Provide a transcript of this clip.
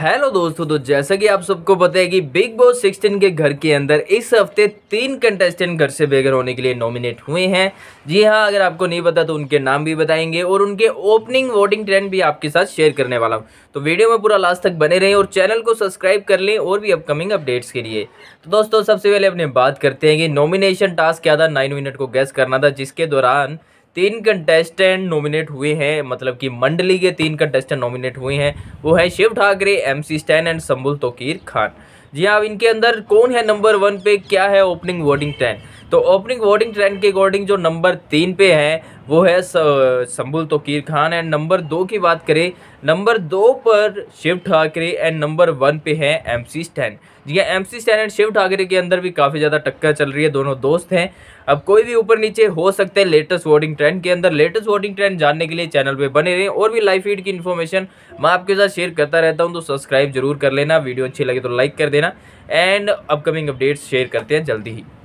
hello दोस्तों तो जैसा कि आप सबको पता है कि बिग बॉस 16 के घर के अंदर इस हफ्ते तीन कंटेस्टेंट घर से बेघर होने के लिए नॉमिनेट हुए हैं जी हाँ अगर आपको नहीं पता तो उनके नाम भी बताएंगे और उनके ओपनिंग वोटिंग ट्रेंड भी आपके साथ शेयर करने वाला हूँ तो वीडियो में पूरा लास्ट तक बने रहें और चैनल को सब्सक्राइब कर लें और भी अपकमिंग अपडेट्स के लिए तो दोस्तों सबसे पहले अपने बात करते हैं कि नॉमिनेशन टास्क क्या था नाइन मिनट को गैस करना था जिसके दौरान तीन कंटेस्टेंट नॉमिनेट हुए हैं मतलब कि मंडली के तीन कंटेस्टेंट नॉमिनेट हुए हैं वो है Shiv Thackeray M C Stan and Sumbul Touqeer Khan जी हाँ अब इनके अंदर कौन है नंबर वन पे क्या है ओपनिंग वोटिंग टेन तो ओपनिंग वोटिंग ट्रेंड के अकॉर्डिंग जो नंबर तीन पे हैं वो है संबुल तोकीर खान एंड नंबर दो की बात करें नंबर दो पर Shiv Thackeray and number one पे है एम सी स्टैन जी हाँ M C Stan and Shiv Thackeray के अंदर भी काफ़ी ज़्यादा टक्कर चल रही है दोनों दोस्त हैं अब कोई भी ऊपर नीचे हो सकते हैं लेटेस्ट वोटिंग ट्रेंड के अंदर लेटेस्ट वोटिंग ट्रेंड जानने के लिए चैनल पे बने रहें और भी लाइव फीड की इन्फॉर्मेशन मैं आपके साथ शेयर करता रहता हूँ तो सब्सक्राइब जरूर कर लेना वीडियो अच्छी लगे तो लाइक कर देना एंड अपकमिंग अपडेट्स शेयर करते हैं जल्दी ही